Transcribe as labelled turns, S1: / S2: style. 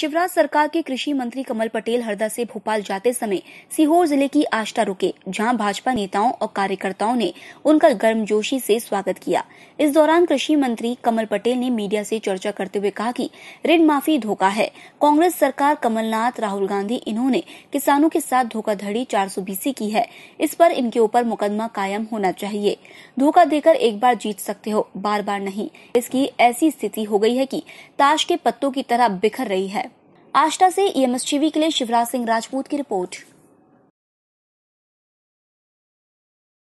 S1: शिवराज सरकार के कृषि मंत्री कमल पटेल हरदा से भोपाल जाते समय सीहोर जिले की आष्टा रुके जहां भाजपा नेताओं और कार्यकर्ताओं ने उनका गर्मजोशी से स्वागत किया इस दौरान कृषि मंत्री कमल पटेल ने मीडिया से चर्चा करते हुए कहा कि ऋण माफी धोखा है कांग्रेस सरकार कमलनाथ राहुल गांधी इन्होंने किसानों के साथ धोखाधड़ी चार सौ की है इस पर इनके ऊपर मुकदमा कायम होना चाहिए धोखा देकर एक बार जीत सकते हो बार बार नहीं इसकी ऐसी स्थिति हो गई है कि ताश के पत्तों की तरह बिखर रही है आष्टा से ईएमएस e टीवी के लिए शिवराज सिंह राजपूत की रिपोर्ट